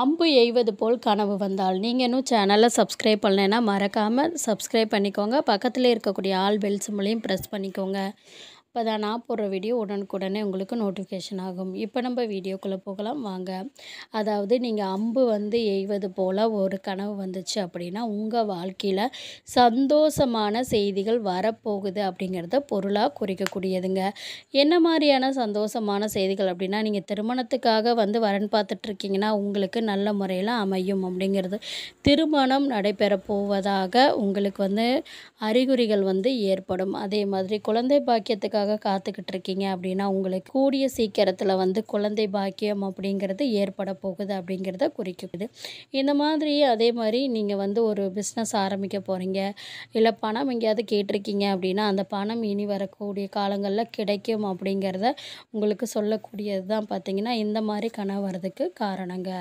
அம்பு எய்வது போல் கனவு வந்தால் நீங்கள் இன்னும் சேனலை சப்ஸ்கிரைப் பண்ணலைன்னா மறக்காமல் சப்ஸ்கிரைப் பண்ணிக்கோங்க பக்கத்தில் இருக்கக்கூடிய ஆல் பெல்ஸ் மூலியம் ப்ரெஸ் பண்ணிக்கோங்க இப்போ தான் நான் போடுற வீடியோ உடனுக்குடனே உங்களுக்கு நோட்டிஃபிகேஷன் ஆகும் இப்போ நம்ம வீடியோக்குள்ளே போகலாம் வாங்க அதாவது நீங்கள் அம்பு வந்து எய்வது போல் ஒரு கனவு வந்துச்சு அப்படின்னா உங்கள் வாழ்க்கையில் சந்தோஷமான செய்திகள் வரப்போகுது அப்படிங்கிறத பொருளாக குறிக்கக்கூடியதுங்க என்ன மாதிரியான சந்தோஷமான செய்திகள் அப்படின்னா நீங்கள் திருமணத்துக்காக வந்து வரன் பார்த்துட்ருக்கீங்கன்னா உங்களுக்கு நல்ல முறையில் அமையும் அப்படிங்கிறது திருமணம் நடைபெற போவதாக உங்களுக்கு வந்து அறிகுறிகள் வந்து ஏற்படும் அதே மாதிரி குழந்தை பாக்கியத்துக்காக யாருக்காக காத்துக்கிட்டு இருக்கீங்க அப்படின்னா உங்களுக்கு கூடிய சீக்கிரத்தில் வந்து குழந்தை பாக்கியம் அப்படிங்கிறது ஏற்பட போகுது அப்படிங்கிறத குறிக்குது இந்த மாதிரி அதே மாதிரி நீங்கள் வந்து ஒரு பிஸ்னஸ் ஆரம்பிக்க போகிறீங்க இல்லை பணம் எங்கேயாவது கேட்டிருக்கீங்க அப்படின்னா அந்த பணம் இனி வரக்கூடிய காலங்களில் கிடைக்கும் அப்படிங்கிறத உங்களுக்கு சொல்லக்கூடியது தான் பார்த்தீங்கன்னா இந்த மாதிரி கனவு வரதுக்கு காரணங்க